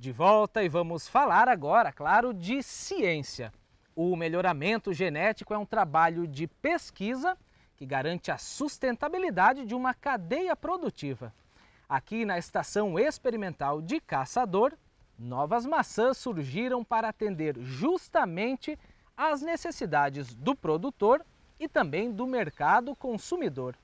de volta e vamos falar agora, claro, de ciência. O melhoramento genético é um trabalho de pesquisa que garante a sustentabilidade de uma cadeia produtiva. Aqui na Estação Experimental de Caçador, novas maçãs surgiram para atender justamente às necessidades do produtor e também do mercado consumidor.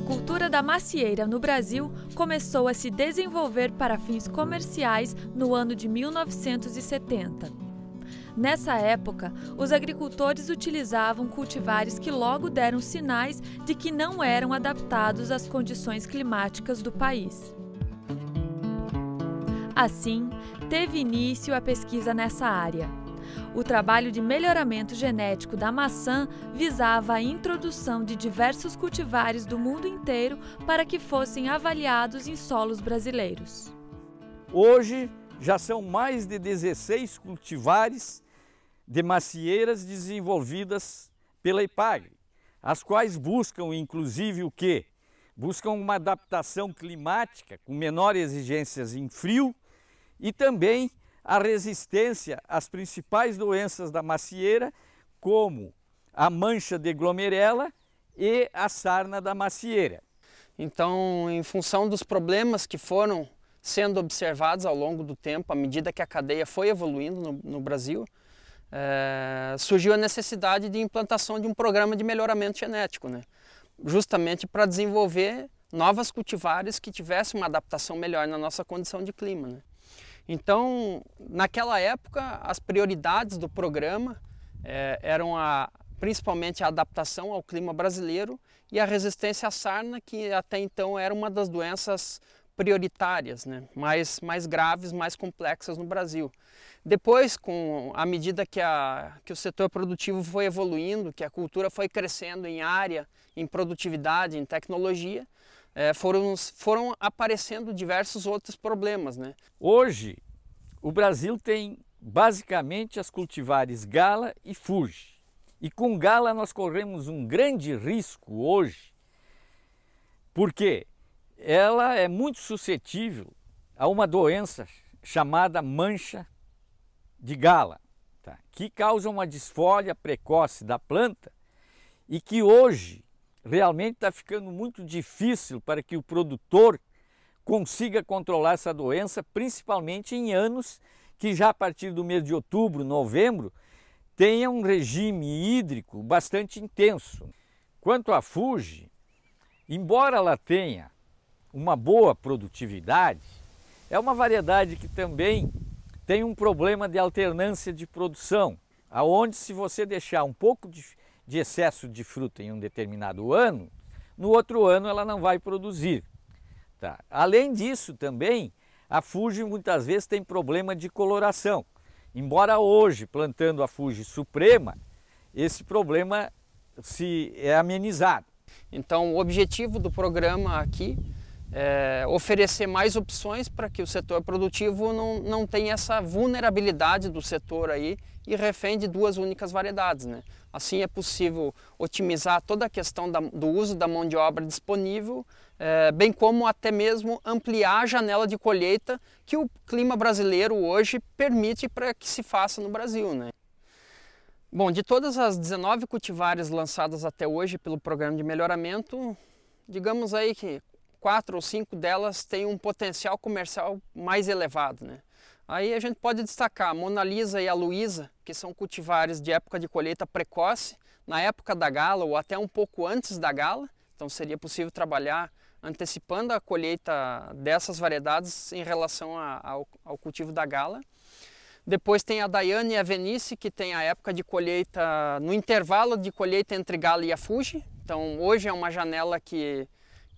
A cultura da macieira no Brasil começou a se desenvolver para fins comerciais no ano de 1970. Nessa época, os agricultores utilizavam cultivares que logo deram sinais de que não eram adaptados às condições climáticas do país. Assim, teve início a pesquisa nessa área. O trabalho de melhoramento genético da maçã visava a introdução de diversos cultivares do mundo inteiro para que fossem avaliados em solos brasileiros. Hoje já são mais de 16 cultivares de macieiras desenvolvidas pela IPAG, as quais buscam inclusive o quê? Buscam uma adaptação climática com menor exigências em frio e também a resistência às principais doenças da macieira, como a mancha de glomerela e a sarna da macieira. Então, em função dos problemas que foram sendo observados ao longo do tempo, à medida que a cadeia foi evoluindo no, no Brasil, é, surgiu a necessidade de implantação de um programa de melhoramento genético, né? justamente para desenvolver novas cultivares que tivessem uma adaptação melhor na nossa condição de clima. Né? Então, naquela época, as prioridades do programa é, eram a, principalmente a adaptação ao clima brasileiro e a resistência à sarna, que até então era uma das doenças prioritárias, né? mais, mais graves, mais complexas no Brasil. Depois, com à medida que, a, que o setor produtivo foi evoluindo, que a cultura foi crescendo em área, em produtividade, em tecnologia, é, foram, foram aparecendo diversos outros problemas. Né? Hoje, o Brasil tem basicamente as cultivares Gala e Fuji. E com Gala nós corremos um grande risco hoje, porque ela é muito suscetível a uma doença chamada mancha de Gala, tá? que causa uma desfolha precoce da planta e que hoje realmente está ficando muito difícil para que o produtor consiga controlar essa doença, principalmente em anos que já a partir do mês de outubro, novembro, tenha um regime hídrico bastante intenso. Quanto à Fuji, embora ela tenha uma boa produtividade, é uma variedade que também tem um problema de alternância de produção, aonde se você deixar um pouco de de excesso de fruta em um determinado ano, no outro ano ela não vai produzir. Tá? Além disso, também a Fuji muitas vezes tem problema de coloração. Embora hoje, plantando a Fuji Suprema, esse problema se é amenizado. Então, o objetivo do programa aqui é, oferecer mais opções para que o setor produtivo não, não tenha essa vulnerabilidade do setor aí e refém de duas únicas variedades. Né? Assim é possível otimizar toda a questão da, do uso da mão de obra disponível, é, bem como até mesmo ampliar a janela de colheita que o clima brasileiro hoje permite para que se faça no Brasil. Né? Bom, de todas as 19 cultivares lançadas até hoje pelo programa de melhoramento, digamos aí que quatro ou cinco delas têm um potencial comercial mais elevado. Né? Aí a gente pode destacar a Mona Lisa e a Luísa, que são cultivares de época de colheita precoce, na época da gala ou até um pouco antes da gala. Então seria possível trabalhar antecipando a colheita dessas variedades em relação a, ao, ao, cultivo da gala. Depois tem a Daiane e a Venice, que tem a época de colheita, no intervalo de colheita entre gala e a Fuji. Então hoje é uma janela que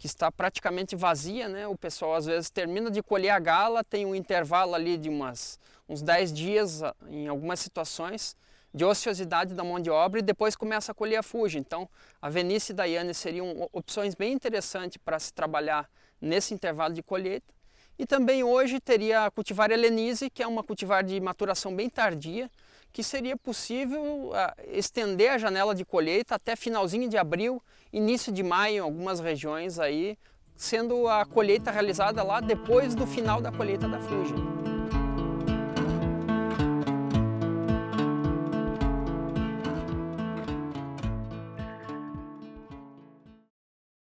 que está praticamente vazia, né? O pessoal às vezes termina de colher a gala, tem um intervalo ali de umas, uns 10 dias ah, em algumas situações de ociosidade da mão de obra e depois começa a colher a fuja. Então, a Venice e Daiane seriam opções bem interessantes para se trabalhar nesse intervalo de colheita. E também hoje teria a cultivar Helenise, que é uma cultivar de maturação bem tardia, que seria possível ah, estender a janela de colheita até finalzinho de abril, início de maio em algumas regiões aí, sendo a colheita realizada lá depois do final da colheita da fuja.